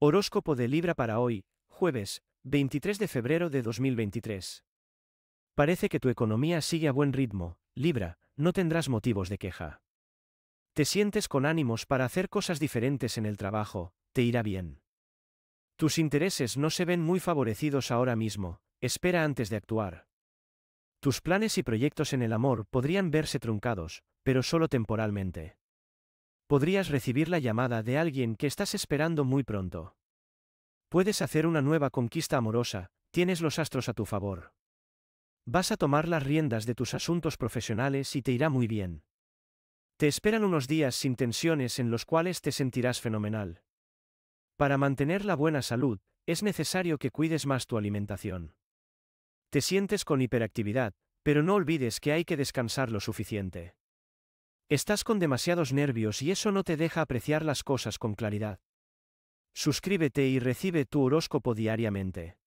Horóscopo de Libra para hoy, jueves, 23 de febrero de 2023. Parece que tu economía sigue a buen ritmo, Libra, no tendrás motivos de queja. Te sientes con ánimos para hacer cosas diferentes en el trabajo, te irá bien. Tus intereses no se ven muy favorecidos ahora mismo, espera antes de actuar. Tus planes y proyectos en el amor podrían verse truncados, pero solo temporalmente podrías recibir la llamada de alguien que estás esperando muy pronto. Puedes hacer una nueva conquista amorosa, tienes los astros a tu favor. Vas a tomar las riendas de tus asuntos profesionales y te irá muy bien. Te esperan unos días sin tensiones en los cuales te sentirás fenomenal. Para mantener la buena salud, es necesario que cuides más tu alimentación. Te sientes con hiperactividad, pero no olvides que hay que descansar lo suficiente. Estás con demasiados nervios y eso no te deja apreciar las cosas con claridad. Suscríbete y recibe tu horóscopo diariamente.